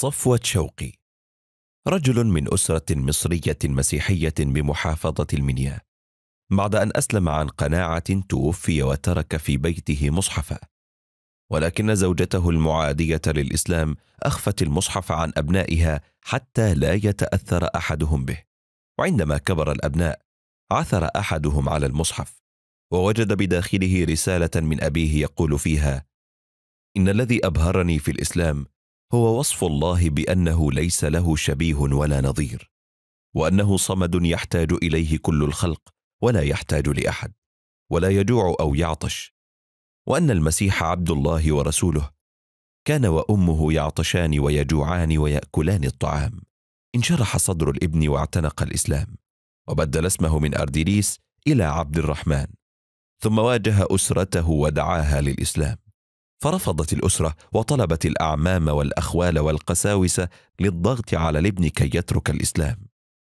صفوة شوقي رجل من أسرة مصرية مسيحية بمحافظة المنيا بعد أن أسلم عن قناعة توفي وترك في بيته مصحفا ولكن زوجته المعادية للإسلام أخفت المصحف عن أبنائها حتى لا يتأثر أحدهم به وعندما كبر الأبناء عثر أحدهم على المصحف ووجد بداخله رسالة من أبيه يقول فيها إن الذي أبهرني في الإسلام هو وصف الله بانه ليس له شبيه ولا نظير وانه صمد يحتاج اليه كل الخلق ولا يحتاج لاحد ولا يجوع او يعطش وان المسيح عبد الله ورسوله كان وامه يعطشان ويجوعان وياكلان الطعام انشرح صدر الابن واعتنق الاسلام وبدل اسمه من ارديريس الى عبد الرحمن ثم واجه اسرته ودعاها للاسلام فرفضت الأسرة وطلبت الأعمام والأخوال والقساوسة للضغط على الابن كي يترك الإسلام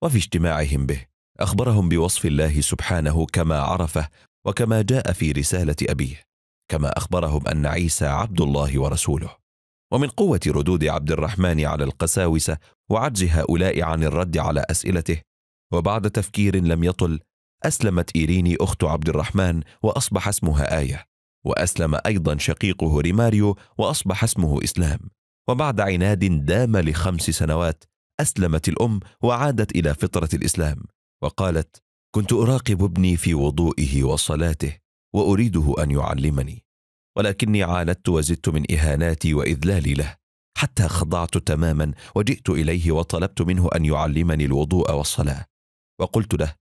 وفي اجتماعهم به أخبرهم بوصف الله سبحانه كما عرفه وكما جاء في رسالة أبيه كما أخبرهم أن عيسى عبد الله ورسوله ومن قوة ردود عبد الرحمن على القساوسة وعجز هؤلاء عن الرد على أسئلته وبعد تفكير لم يطل أسلمت إيريني أخت عبد الرحمن وأصبح اسمها آية وأسلم أيضا شقيقه ريماريو وأصبح اسمه إسلام وبعد عناد دام لخمس سنوات أسلمت الأم وعادت إلى فطرة الإسلام وقالت كنت أراقب ابني في وضوئه وصلاته وأريده أن يعلمني ولكني عاندت وزدت من إهاناتي وإذلالي له حتى خضعت تماما وجئت إليه وطلبت منه أن يعلمني الوضوء والصلاة وقلت له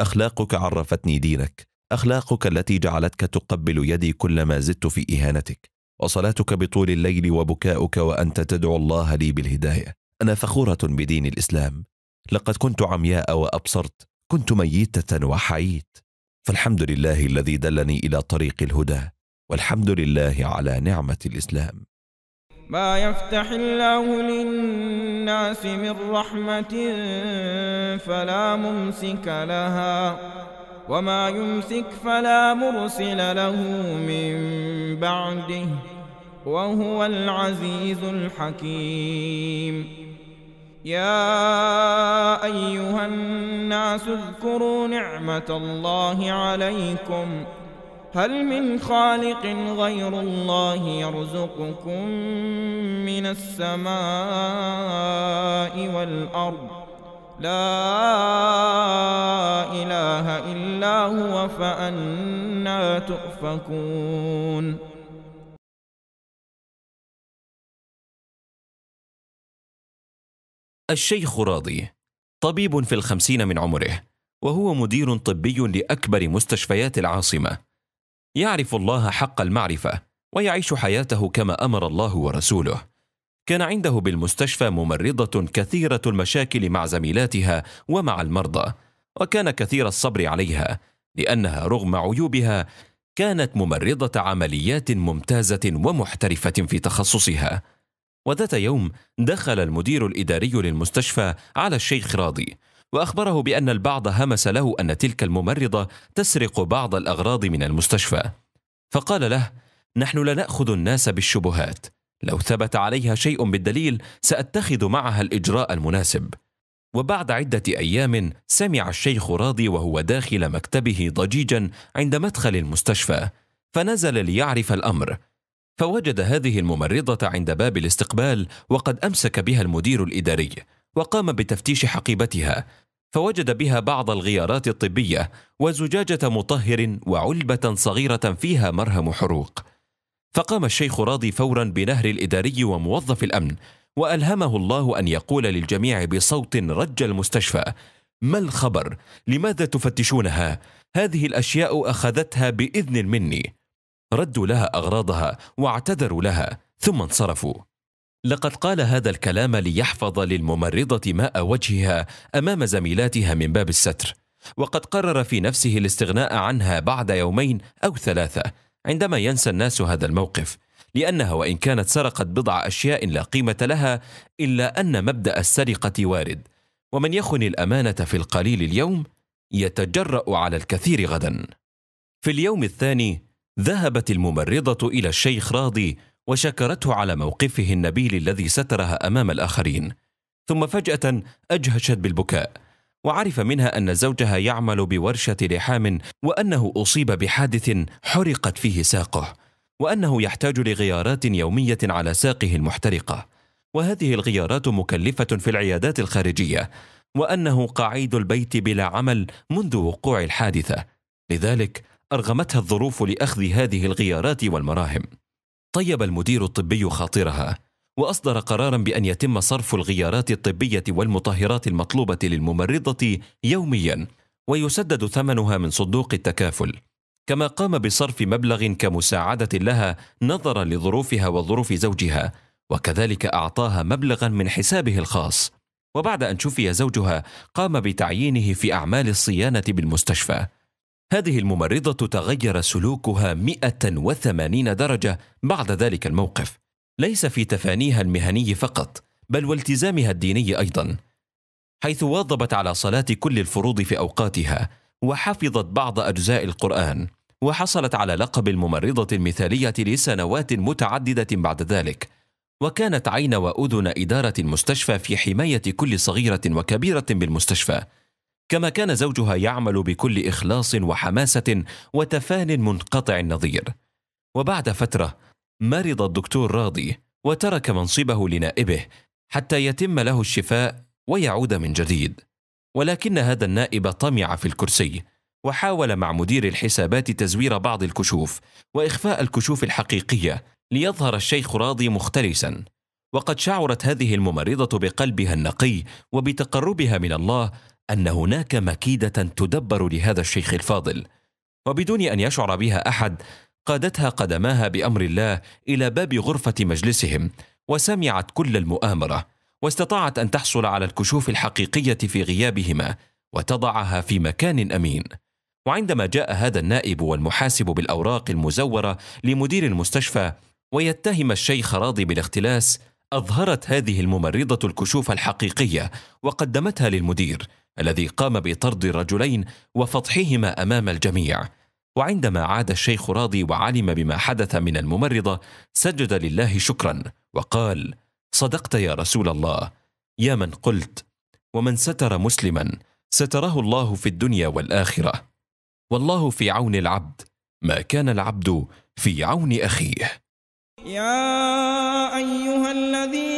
أخلاقك عرفتني دينك أخلاقك التي جعلتك تقبل يدي كلما زدت في إهانتك وصلاتك بطول الليل وبكاؤك وأنت تدعو الله لي بالهداية أنا فخورة بدين الإسلام لقد كنت عمياء وأبصرت كنت ميتة وحييت فالحمد لله الذي دلني إلى طريق الهدى والحمد لله على نعمة الإسلام ما يفتح الله للناس من رحمة فلا ممسك لها وما يمسك فلا مرسل له من بعده وهو العزيز الحكيم يا ايها الناس اذكروا نعمه الله عليكم هل من خالق غير الله يرزقكم من السماء والارض لا إله إلا هو فأنا تؤفكون الشيخ راضي طبيب في الخمسين من عمره وهو مدير طبي لأكبر مستشفيات العاصمة يعرف الله حق المعرفة ويعيش حياته كما أمر الله ورسوله كان عنده بالمستشفى ممرضة كثيرة المشاكل مع زميلاتها ومع المرضى وكان كثير الصبر عليها لأنها رغم عيوبها كانت ممرضة عمليات ممتازة ومحترفة في تخصصها وذات يوم دخل المدير الإداري للمستشفى على الشيخ راضي وأخبره بأن البعض همس له أن تلك الممرضة تسرق بعض الأغراض من المستشفى فقال له نحن لا نأخذ الناس بالشبهات لو ثبت عليها شيء بالدليل ساتخذ معها الاجراء المناسب وبعد عده ايام سمع الشيخ راضي وهو داخل مكتبه ضجيجا عند مدخل المستشفى فنزل ليعرف الامر فوجد هذه الممرضه عند باب الاستقبال وقد امسك بها المدير الاداري وقام بتفتيش حقيبتها فوجد بها بعض الغيارات الطبيه وزجاجه مطهر وعلبه صغيره فيها مرهم حروق فقام الشيخ راضي فورا بنهر الإداري وموظف الأمن وألهمه الله أن يقول للجميع بصوت رج المستشفى ما الخبر؟ لماذا تفتشونها؟ هذه الأشياء أخذتها بإذن مني ردوا لها أغراضها واعتذروا لها ثم انصرفوا لقد قال هذا الكلام ليحفظ للممرضة ماء وجهها أمام زميلاتها من باب الستر وقد قرر في نفسه الاستغناء عنها بعد يومين أو ثلاثة عندما ينسى الناس هذا الموقف لأنها وإن كانت سرقت بضع أشياء لا قيمة لها إلا أن مبدأ السرقة وارد ومن يخن الأمانة في القليل اليوم يتجرأ على الكثير غدا في اليوم الثاني ذهبت الممرضة إلى الشيخ راضي وشكرته على موقفه النبيل الذي سترها أمام الآخرين ثم فجأة أجهشت بالبكاء وعرف منها أن زوجها يعمل بورشة لحام وأنه أصيب بحادث حرقت فيه ساقه وأنه يحتاج لغيارات يومية على ساقه المحترقة وهذه الغيارات مكلفة في العيادات الخارجية وأنه قعيد البيت بلا عمل منذ وقوع الحادثة لذلك أرغمتها الظروف لأخذ هذه الغيارات والمراهم طيب المدير الطبي خاطرها واصدر قرارا بان يتم صرف الغيارات الطبيه والمطهرات المطلوبه للممرضه يوميا ويسدد ثمنها من صندوق التكافل كما قام بصرف مبلغ كمساعده لها نظرا لظروفها وظروف زوجها وكذلك اعطاها مبلغا من حسابه الخاص وبعد ان شفي زوجها قام بتعيينه في اعمال الصيانه بالمستشفى هذه الممرضة تغير سلوكها 180 درجة بعد ذلك الموقف ليس في تفانيها المهني فقط بل والتزامها الديني ايضا حيث واظبت على صلاه كل الفروض في اوقاتها وحفظت بعض اجزاء القران وحصلت على لقب الممرضه المثاليه لسنوات متعدده بعد ذلك وكانت عين واذن اداره المستشفى في حمايه كل صغيره وكبيره بالمستشفى كما كان زوجها يعمل بكل اخلاص وحماسه وتفان منقطع النظير وبعد فتره مرض الدكتور راضي وترك منصبه لنائبه حتى يتم له الشفاء ويعود من جديد ولكن هذا النائب طمع في الكرسي وحاول مع مدير الحسابات تزوير بعض الكشوف واخفاء الكشوف الحقيقيه ليظهر الشيخ راضي مختلسا وقد شعرت هذه الممرضه بقلبها النقي وبتقربها من الله ان هناك مكيده تدبر لهذا الشيخ الفاضل وبدون ان يشعر بها احد قادتها قدماها بامر الله الى باب غرفه مجلسهم وسمعت كل المؤامره واستطاعت ان تحصل على الكشوف الحقيقيه في غيابهما وتضعها في مكان امين وعندما جاء هذا النائب والمحاسب بالاوراق المزوره لمدير المستشفى ويتهم الشيخ راضي بالاختلاس اظهرت هذه الممرضه الكشوف الحقيقيه وقدمتها للمدير الذي قام بطرد الرجلين وفضحهما امام الجميع وعندما عاد الشيخ راضي وعلم بما حدث من الممرضه سجد لله شكرا وقال صدقت يا رسول الله يا من قلت ومن ستر مسلما ستره الله في الدنيا والاخره والله في عون العبد ما كان العبد في عون اخيه يا ايها الذين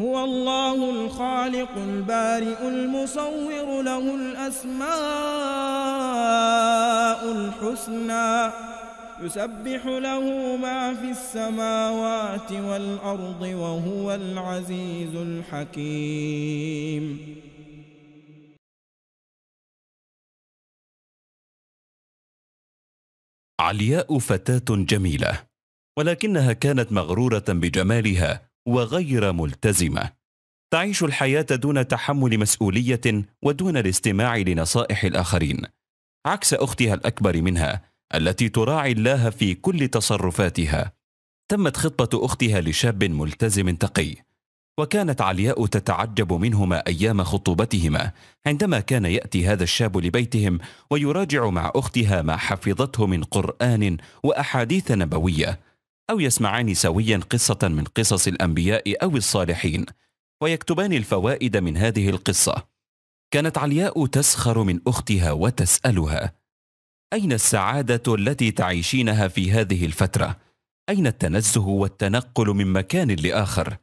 هو الله الخالق البارئ المصور له الأسماء الحسنى يسبح له ما في السماوات والأرض وهو العزيز الحكيم علياء فتاة جميلة ولكنها كانت مغرورة بجمالها وغير ملتزمه تعيش الحياه دون تحمل مسؤوليه ودون الاستماع لنصائح الاخرين عكس اختها الاكبر منها التي تراعي الله في كل تصرفاتها تمت خطبه اختها لشاب ملتزم تقي وكانت علياء تتعجب منهما ايام خطوبتهما عندما كان ياتي هذا الشاب لبيتهم ويراجع مع اختها ما حفظته من قران واحاديث نبويه أو يسمعان سويا قصة من قصص الأنبياء أو الصالحين ويكتبان الفوائد من هذه القصة كانت علياء تسخر من أختها وتسألها أين السعادة التي تعيشينها في هذه الفترة؟ أين التنزه والتنقل من مكان لآخر؟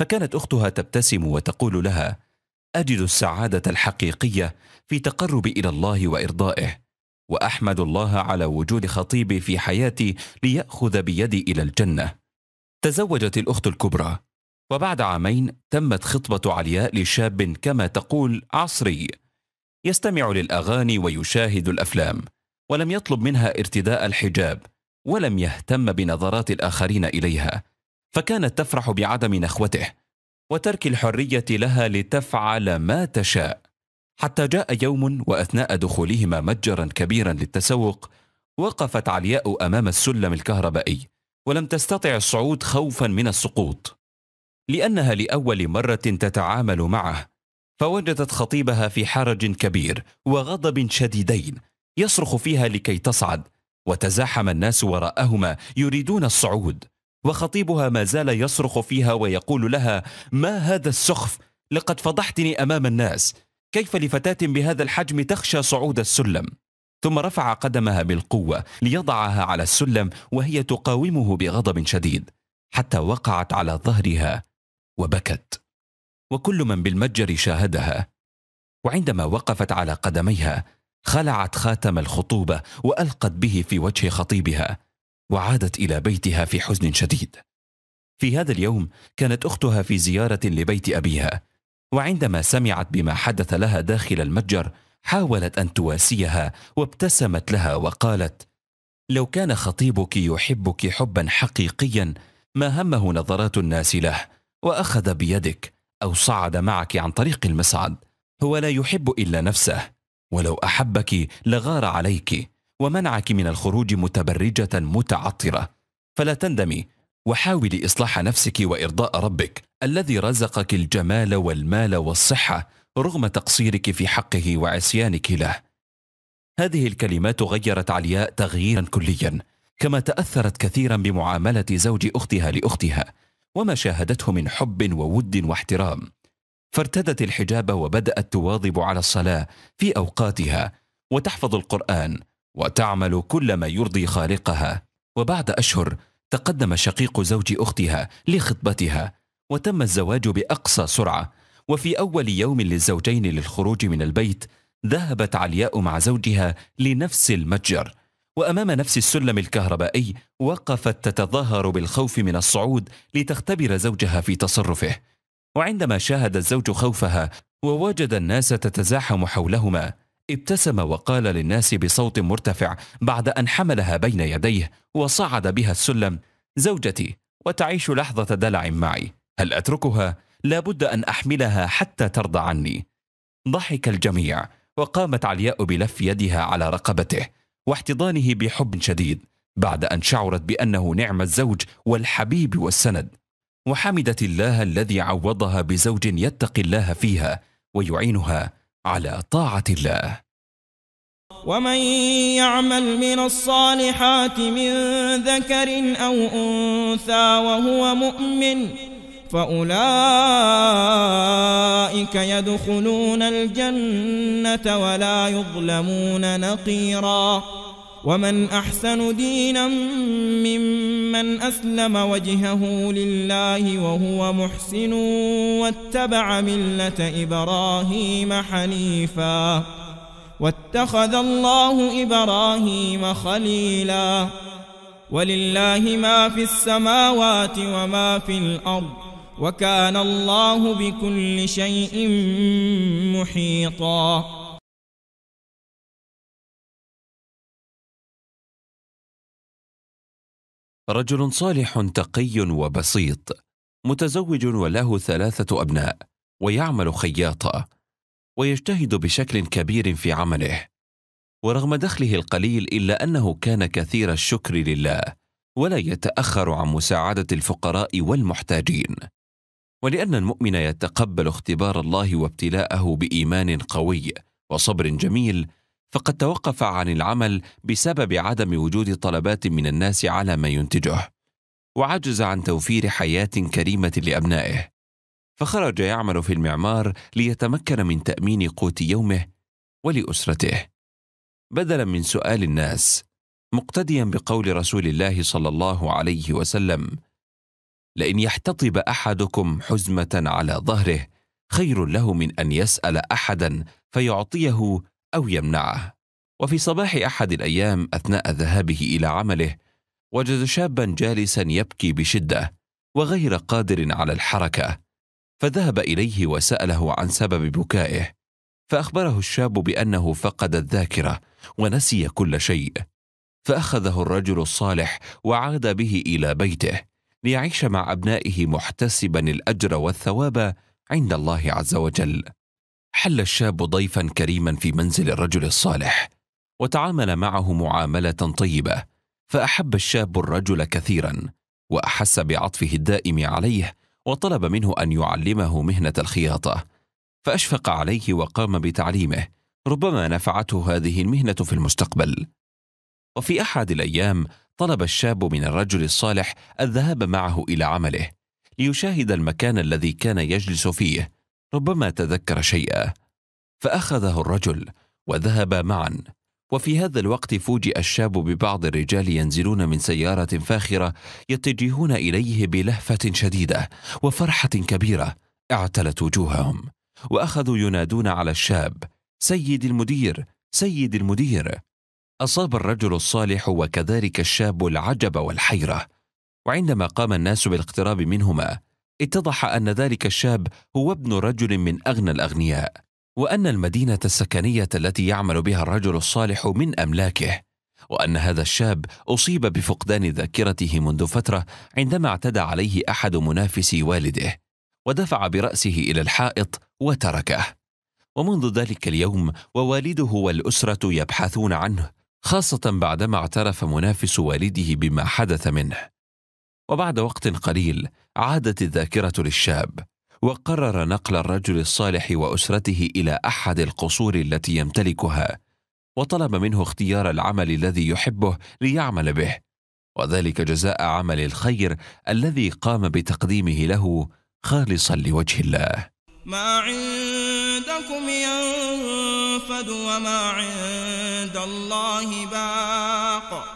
فكانت أختها تبتسم وتقول لها أجد السعادة الحقيقية في تقرب إلى الله وإرضائه واحمد الله على وجود خطيبي في حياتي لياخذ بيدي الى الجنه تزوجت الاخت الكبرى وبعد عامين تمت خطبه علياء لشاب كما تقول عصري يستمع للاغاني ويشاهد الافلام ولم يطلب منها ارتداء الحجاب ولم يهتم بنظرات الاخرين اليها فكانت تفرح بعدم نخوته وترك الحريه لها لتفعل ما تشاء حتى جاء يوم واثناء دخولهما متجرا كبيرا للتسوق وقفت علياء امام السلم الكهربائي ولم تستطع الصعود خوفا من السقوط لانها لاول مره تتعامل معه فوجدت خطيبها في حرج كبير وغضب شديدين يصرخ فيها لكي تصعد وتزاحم الناس وراءهما يريدون الصعود وخطيبها ما زال يصرخ فيها ويقول لها ما هذا السخف لقد فضحتني امام الناس كيف لفتاة بهذا الحجم تخشى صعود السلم؟ ثم رفع قدمها بالقوة ليضعها على السلم وهي تقاومه بغضب شديد حتى وقعت على ظهرها وبكت وكل من بالمتجر شاهدها وعندما وقفت على قدميها خلعت خاتم الخطوبة وألقت به في وجه خطيبها وعادت إلى بيتها في حزن شديد في هذا اليوم كانت أختها في زيارة لبيت أبيها وعندما سمعت بما حدث لها داخل المتجر حاولت ان تواسيها وابتسمت لها وقالت لو كان خطيبك يحبك حبا حقيقيا ما همه نظرات الناس له واخذ بيدك او صعد معك عن طريق المصعد هو لا يحب الا نفسه ولو احبك لغار عليك ومنعك من الخروج متبرجه متعطره فلا تندمي وحاولي إصلاح نفسك وإرضاء ربك الذي رزقك الجمال والمال والصحة رغم تقصيرك في حقه وعصيانك له هذه الكلمات غيرت علياء تغييرا كليا كما تأثرت كثيرا بمعاملة زوج أختها لأختها وما شاهدته من حب وود واحترام فارتدت الحجاب وبدأت تواظب على الصلاة في أوقاتها وتحفظ القرآن وتعمل كل ما يرضي خالقها وبعد أشهر تقدم شقيق زوج أختها لخطبتها وتم الزواج بأقصى سرعة وفي أول يوم للزوجين للخروج من البيت ذهبت علياء مع زوجها لنفس المتجر وأمام نفس السلم الكهربائي وقفت تتظاهر بالخوف من الصعود لتختبر زوجها في تصرفه وعندما شاهد الزوج خوفها ووجد الناس تتزاحم حولهما ابتسم وقال للناس بصوت مرتفع بعد أن حملها بين يديه وصعد بها السلم زوجتي وتعيش لحظة دلع معي هل أتركها؟ لابد أن أحملها حتى ترضى عني ضحك الجميع وقامت علياء بلف يدها على رقبته واحتضانه بحب شديد بعد أن شعرت بأنه نعم الزوج والحبيب والسند وحمدت الله الذي عوضها بزوج يتقي الله فيها ويعينها على طاعة الله ومن يعمل من الصالحات من ذكر أو أنثى وهو مؤمن فأولئك يدخلون الجنة ولا يظلمون نقيراً ومن أحسن دينا ممن أسلم وجهه لله وهو محسن واتبع ملة إبراهيم حنيفا واتخذ الله إبراهيم خليلا ولله ما في السماوات وما في الأرض وكان الله بكل شيء محيطاً رجل صالح تقي وبسيط متزوج وله ثلاثه ابناء ويعمل خياطه ويجتهد بشكل كبير في عمله ورغم دخله القليل الا انه كان كثير الشكر لله ولا يتاخر عن مساعده الفقراء والمحتاجين ولان المؤمن يتقبل اختبار الله وابتلاءه بايمان قوي وصبر جميل فقد توقف عن العمل بسبب عدم وجود طلبات من الناس على ما ينتجه وعجز عن توفير حياه كريمه لابنائه فخرج يعمل في المعمار ليتمكن من تامين قوت يومه ولاسرته بدلا من سؤال الناس مقتديا بقول رسول الله صلى الله عليه وسلم لئن يحتطب احدكم حزمه على ظهره خير له من ان يسال احدا فيعطيه أو يمنعه وفي صباح أحد الأيام أثناء ذهابه إلى عمله وجد شابا جالسا يبكي بشدة وغير قادر على الحركة فذهب إليه وسأله عن سبب بكائه فأخبره الشاب بأنه فقد الذاكرة ونسي كل شيء فأخذه الرجل الصالح وعاد به إلى بيته ليعيش مع أبنائه محتسبا الأجر والثواب عند الله عز وجل حل الشاب ضيفا كريما في منزل الرجل الصالح وتعامل معه معامله طيبه فاحب الشاب الرجل كثيرا واحس بعطفه الدائم عليه وطلب منه ان يعلمه مهنه الخياطه فاشفق عليه وقام بتعليمه ربما نفعته هذه المهنه في المستقبل وفي احد الايام طلب الشاب من الرجل الصالح الذهاب معه الى عمله ليشاهد المكان الذي كان يجلس فيه ربما تذكر شيئا فاخذه الرجل وذهب معا وفي هذا الوقت فوجئ الشاب ببعض الرجال ينزلون من سياره فاخره يتجهون اليه بلهفه شديده وفرحه كبيره اعتلت وجوههم واخذوا ينادون على الشاب سيد المدير سيد المدير اصاب الرجل الصالح وكذلك الشاب العجب والحيره وعندما قام الناس بالاقتراب منهما اتضح ان ذلك الشاب هو ابن رجل من اغنى الاغنياء وان المدينه السكنيه التي يعمل بها الرجل الصالح من املاكه وان هذا الشاب اصيب بفقدان ذاكرته منذ فتره عندما اعتدى عليه احد منافسي والده ودفع براسه الى الحائط وتركه ومنذ ذلك اليوم ووالده والاسره يبحثون عنه خاصه بعدما اعترف منافس والده بما حدث منه وبعد وقت قليل عادت الذاكرة للشاب وقرر نقل الرجل الصالح وأسرته إلى أحد القصور التي يمتلكها وطلب منه اختيار العمل الذي يحبه ليعمل به وذلك جزاء عمل الخير الذي قام بتقديمه له خالصا لوجه الله ما عندكم ينفد وما عند الله باق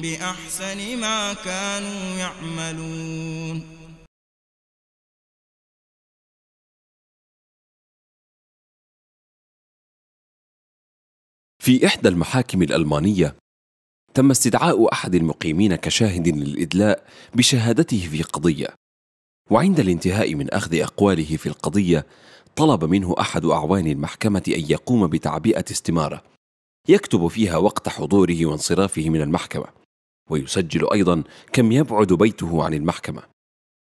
بأحسن ما كانوا يعملون في إحدى المحاكم الألمانية تم استدعاء أحد المقيمين كشاهد للإدلاء بشهادته في قضية وعند الانتهاء من أخذ أقواله في القضية طلب منه أحد أعوان المحكمة أن يقوم بتعبئة استمارة يكتب فيها وقت حضوره وانصرافه من المحكمة ويسجل أيضا كم يبعد بيته عن المحكمة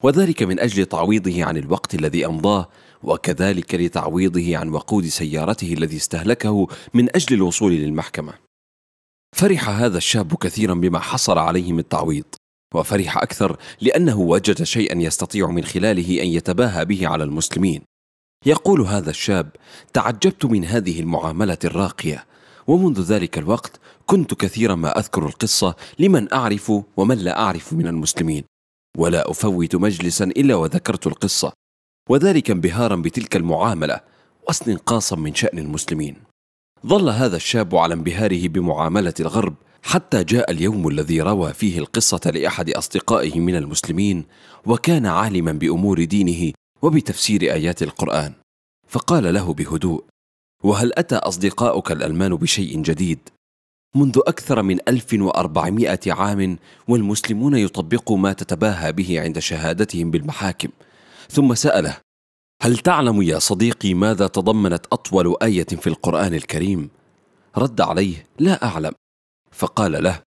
وذلك من أجل تعويضه عن الوقت الذي أمضاه وكذلك لتعويضه عن وقود سيارته الذي استهلكه من أجل الوصول للمحكمة فرح هذا الشاب كثيرا بما حصل عليه من التعويض وفرح أكثر لأنه وجد شيئا يستطيع من خلاله أن يتباهى به على المسلمين يقول هذا الشاب تعجبت من هذه المعاملة الراقية ومنذ ذلك الوقت كنت كثيرا ما أذكر القصة لمن أعرف ومن لا أعرف من المسلمين ولا أفوت مجلسا إلا وذكرت القصة وذلك انبهارا بتلك المعاملة واستنقاصا من شأن المسلمين ظل هذا الشاب على انبهاره بمعاملة الغرب حتى جاء اليوم الذي روى فيه القصة لأحد أصدقائه من المسلمين وكان عالما بأمور دينه وبتفسير آيات القرآن فقال له بهدوء وهل أتى أصدقاؤك الألمان بشيء جديد؟ منذ أكثر من 1400 عام والمسلمون يطبقوا ما تتباهى به عند شهادتهم بالمحاكم ثم سأله هل تعلم يا صديقي ماذا تضمنت أطول آية في القرآن الكريم؟ رد عليه لا أعلم فقال له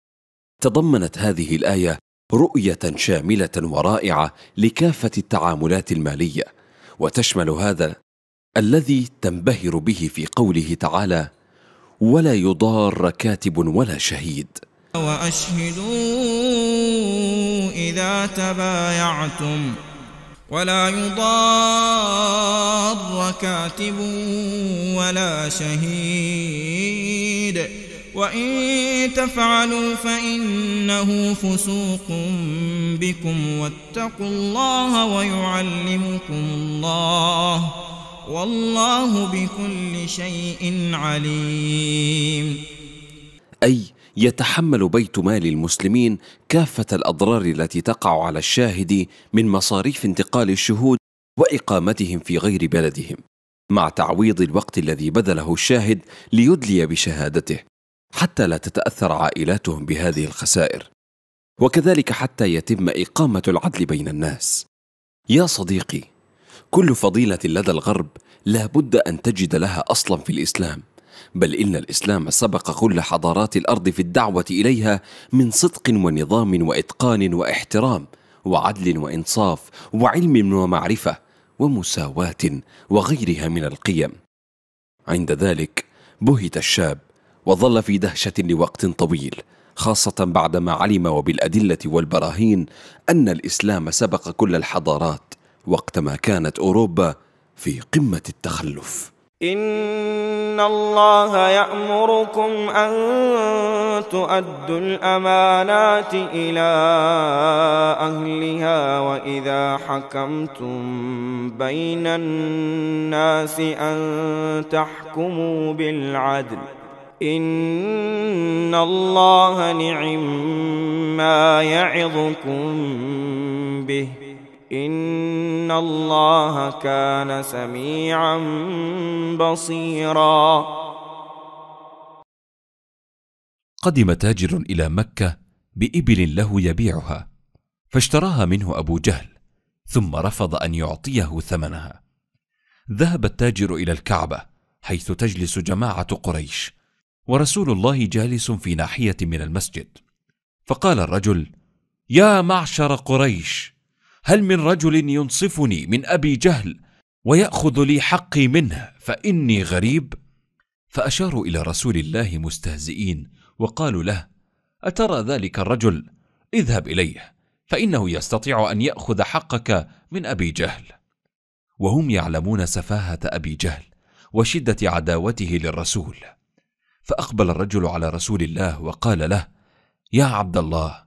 تضمنت هذه الآية رؤية شاملة ورائعة لكافة التعاملات المالية وتشمل هذا الذي تنبهر به في قوله تعالى ولا يضار كاتب ولا شهيد وأشهدوا إذا تبايعتم ولا يضار كاتب ولا شهيد وإن تفعلوا فإنه فسوق بكم واتقوا الله ويعلمكم الله والله بكل شيء عليم أي يتحمل بيت مال المسلمين كافة الأضرار التي تقع على الشاهد من مصاريف انتقال الشهود وإقامتهم في غير بلدهم مع تعويض الوقت الذي بذله الشاهد ليدلي بشهادته حتى لا تتاثر عائلاتهم بهذه الخسائر وكذلك حتى يتم اقامه العدل بين الناس يا صديقي كل فضيلة لدى الغرب لا بد أن تجد لها أصلا في الإسلام بل إن الإسلام سبق كل حضارات الأرض في الدعوة إليها من صدق ونظام وإتقان واحترام وعدل وإنصاف وعلم ومعرفة ومساواة وغيرها من القيم عند ذلك بهت الشاب وظل في دهشة لوقت طويل خاصة بعدما علم وبالأدلة والبراهين أن الإسلام سبق كل الحضارات وقتما كانت أوروبا في قمة التخلف إن الله يأمركم أن تؤدوا الأمانات إلى أهلها وإذا حكمتم بين الناس أن تحكموا بالعدل إن الله نعم ما يعظكم به ان الله كان سميعا بصيرا قدم تاجر الى مكه بابل له يبيعها فاشتراها منه ابو جهل ثم رفض ان يعطيه ثمنها ذهب التاجر الى الكعبه حيث تجلس جماعه قريش ورسول الله جالس في ناحيه من المسجد فقال الرجل يا معشر قريش هل من رجل ينصفني من ابي جهل وياخذ لي حقي منه فاني غريب فاشاروا الى رسول الله مستهزئين وقالوا له اترى ذلك الرجل اذهب اليه فانه يستطيع ان ياخذ حقك من ابي جهل وهم يعلمون سفاهه ابي جهل وشده عداوته للرسول فاقبل الرجل على رسول الله وقال له يا عبد الله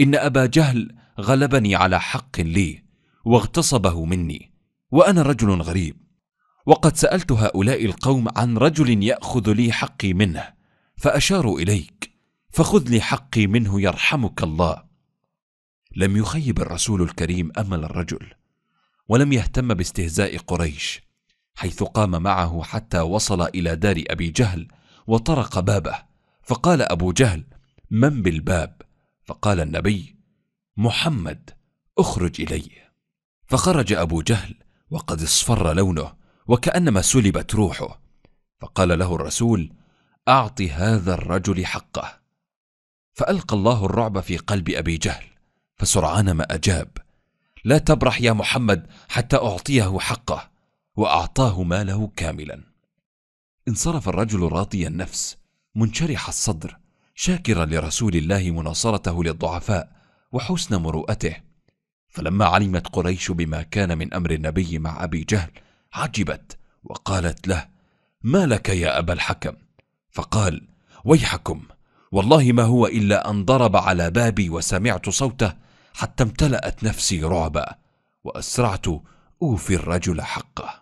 ان ابا جهل غلبني على حق لي واغتصبه مني وانا رجل غريب وقد سالت هؤلاء القوم عن رجل ياخذ لي حقي منه فاشاروا اليك فخذ لي حقي منه يرحمك الله لم يخيب الرسول الكريم امل الرجل ولم يهتم باستهزاء قريش حيث قام معه حتى وصل الى دار ابي جهل وطرق بابه فقال ابو جهل من بالباب فقال النبي محمد اخرج الي فخرج ابو جهل وقد اصفر لونه وكانما سلبت روحه فقال له الرسول اعط هذا الرجل حقه فالقى الله الرعب في قلب ابي جهل فسرعان ما اجاب لا تبرح يا محمد حتى اعطيه حقه واعطاه ماله كاملا انصرف الرجل راضي النفس منشرح الصدر شاكرا لرسول الله مناصرته للضعفاء وحسن مروءته فلما علمت قريش بما كان من امر النبي مع ابي جهل عجبت وقالت له ما لك يا ابا الحكم فقال ويحكم والله ما هو الا ان ضرب على بابي وسمعت صوته حتى امتلات نفسي رعبا واسرعت اوفي الرجل حقه